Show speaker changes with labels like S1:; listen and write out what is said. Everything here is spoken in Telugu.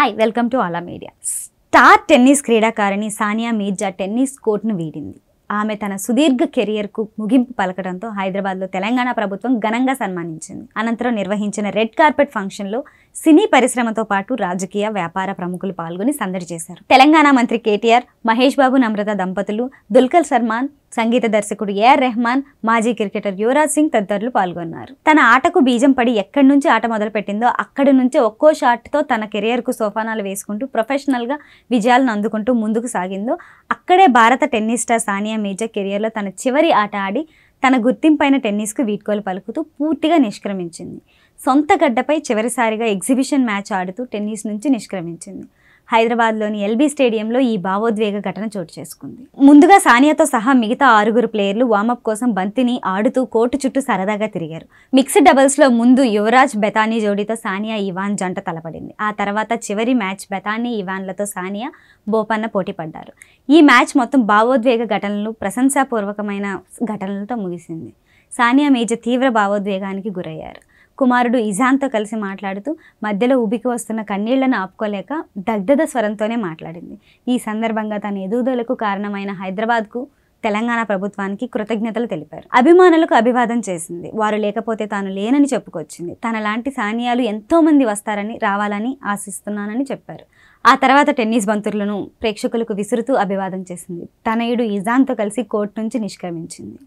S1: హాయ్ వెల్కమ్ టు అలా మీడియా స్టార్ టెన్నిస్ క్రీడాకారిణి సానియా మీర్జా టెన్నిస్ కోర్టును వీడింది ఆమె తన సుదీర్ఘ కెరియర్కు ముగింపు పలకడంతో హైదరాబాద్లో తెలంగాణ ప్రభుత్వం ఘనంగా సన్మానించింది అనంతరం నిర్వహించిన రెడ్ కార్పెట్ ఫంక్షన్లో సినీ పరిశ్రమతో పాటు రాజకీయ వ్యాపార ప్రముఖులు పాల్గొని సందడి చేశారు తెలంగాణ మంత్రి కేటీఆర్ మహేష్ బాబు నమ్రత దంపతులు దుల్కర్ సల్మాన్ సంగీత దర్శకుడు ఏఆర్ రెహమాన్ మాజీ క్రికెటర్ యువరాజ్ సింగ్ తదితరులు పాల్గొన్నారు తన ఆటకు బీజం పడి ఎక్కడి నుంచి ఆట మొదలుపెట్టిందో అక్కడి నుంచే ఒక్కో షాట్తో తన కెరియర్కు సోఫానాలు వేసుకుంటూ ప్రొఫెషనల్గా విజయాలను అందుకుంటూ ముందుకు సాగిందో అక్కడే భారత టెన్నిస్ స్టార్ సానియా మీర్జా కెరియర్లో తన చివరి ఆట ఆడి తన గుర్తింపైన టెన్నిస్కు వీడ్కోలు పలుకుతూ పూర్తిగా నిష్క్రమించింది సొంత గడ్డపై చివరిసారిగా ఎగ్జిబిషన్ మ్యాచ్ ఆడుతూ టెన్నిస్ నుంచి నిష్క్రమించింది హైదరాబాద్లోని ఎల్బీ స్టేడియంలో ఈ భావోద్వేగ ఘటన చోటు చేసుకుంది ముందుగా సానియాతో సహా మిగతా ఆరుగురు ప్లేయర్లు వామప్ కోసం బంతిని ఆడుతూ కోర్టు చుట్టూ సరదాగా తిరిగారు మిక్స్డ్ డబుల్స్లో ముందు యువరాజ్ బెతానీ జోడీతో సానియా ఇవాన్ జంట తలపడింది ఆ తర్వాత చివరి మ్యాచ్ బెతానీ ఇవాన్లతో సానియా బోపన్న పోటీ పడ్డారు ఈ మ్యాచ్ మొత్తం భావోద్వేగ ఘటనలు ప్రశంసాపూర్వకమైన ఘటనలతో ముగిసింది సానియా మేజర్ తీవ్ర భావోద్వేగానికి గురయ్యారు కుమారుడు ఇజాన్తో కలిసి మాట్లాడుతూ మధ్యలో ఉబికి వస్తున్న కన్నీళ్లను ఆపుకోలేక దగ్ధద స్వరంతోనే మాట్లాడింది ఈ సందర్భంగా తన ఎదుగుదలకు కారణమైన హైదరాబాద్కు తెలంగాణ ప్రభుత్వానికి కృతజ్ఞతలు తెలిపారు అభిమానులకు అభివాదం చేసింది వారు లేకపోతే తాను లేనని చెప్పుకొచ్చింది తన లాంటి సానియాలు ఎంతోమంది వస్తారని రావాలని ఆశిస్తున్నానని చెప్పారు ఆ తర్వాత టెన్నిస్ బంతులను ప్రేక్షకులకు విసురుతూ అభివాదం చేసింది తనయుడు ఇజాన్తో కలిసి కోర్టు నుంచి నిష్క్రమించింది